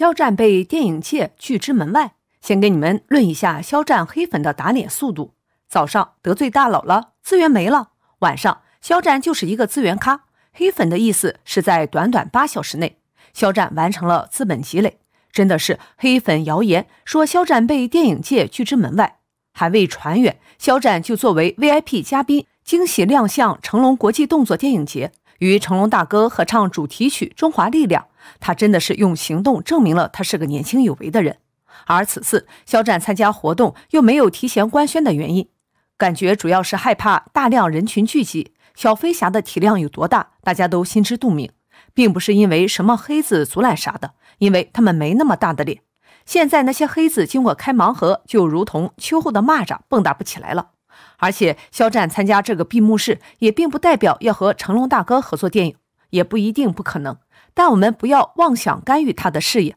肖战被电影界拒之门外，先给你们论一下肖战黑粉的打脸速度。早上得罪大佬了，资源没了；晚上，肖战就是一个资源咖。黑粉的意思是在短短八小时内，肖战完成了资本积累，真的是黑粉谣言说肖战被电影界拒之门外，还未传远，肖战就作为 VIP 嘉宾惊喜亮相成龙国际动作电影节。与成龙大哥合唱主题曲《中华力量》，他真的是用行动证明了他是个年轻有为的人。而此次肖战参加活动又没有提前官宣的原因，感觉主要是害怕大量人群聚集。小飞侠的体量有多大，大家都心知肚明，并不是因为什么黑子阻拦啥的，因为他们没那么大的脸。现在那些黑子经过开盲盒，就如同秋后的蚂蚱，蹦跶不起来了。而且，肖战参加这个闭幕式也并不代表要和成龙大哥合作电影，也不一定不可能。但我们不要妄想干预他的事业。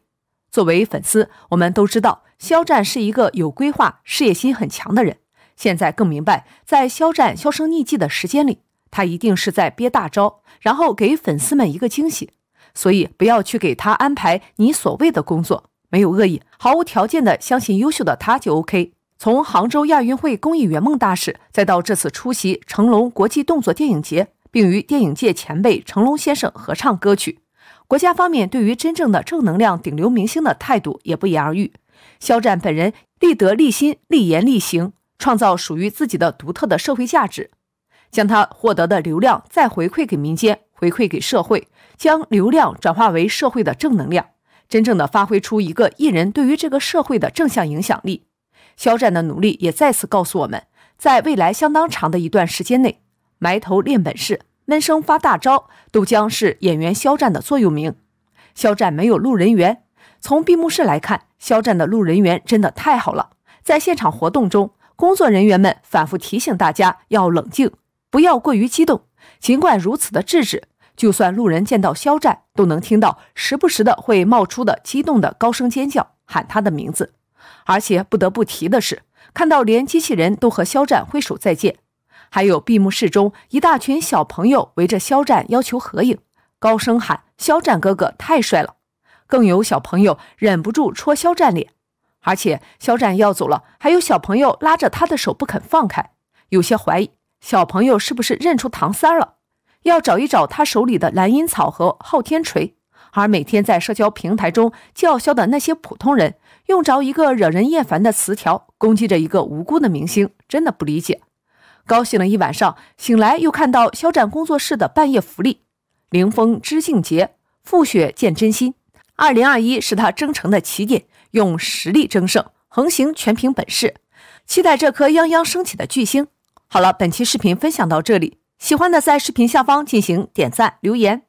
作为粉丝，我们都知道肖战是一个有规划、事业心很强的人。现在更明白，在肖战销声匿迹的时间里，他一定是在憋大招，然后给粉丝们一个惊喜。所以，不要去给他安排你所谓的工作，没有恶意，毫无条件的相信优秀的他就 OK。从杭州亚运会公益圆梦大使，再到这次出席成龙国际动作电影节，并与电影界前辈成龙先生合唱歌曲，国家方面对于真正的正能量顶流明星的态度也不言而喻。肖战本人立德立心立言立行，创造属于自己的独特的社会价值，将他获得的流量再回馈给民间，回馈给社会，将流量转化为社会的正能量，真正的发挥出一个艺人对于这个社会的正向影响力。肖战的努力也再次告诉我们，在未来相当长的一段时间内，埋头练本事、闷声发大招，都将是演员肖战的座右铭。肖战没有路人缘，从闭幕式来看，肖战的路人缘真的太好了。在现场活动中，工作人员们反复提醒大家要冷静，不要过于激动。尽管如此的制止，就算路人见到肖战，都能听到时不时的会冒出的激动的高声尖叫，喊他的名字。而且不得不提的是，看到连机器人都和肖战挥手再见，还有闭幕式中一大群小朋友围着肖战要求合影，高声喊“肖战哥哥太帅了”，更有小朋友忍不住戳肖战脸。而且肖战要走了，还有小朋友拉着他的手不肯放开，有些怀疑小朋友是不是认出唐三了，要找一找他手里的蓝银草和昊天锤。而每天在社交平台中叫嚣的那些普通人，用着一个惹人厌烦的词条攻击着一个无辜的明星，真的不理解。高兴了一晚上，醒来又看到肖战工作室的半夜福利：凌风知性节，傅雪见真心。二零二一是他征程的起点，用实力争胜，横行全凭本事。期待这颗泱泱升起的巨星。好了，本期视频分享到这里，喜欢的在视频下方进行点赞留言。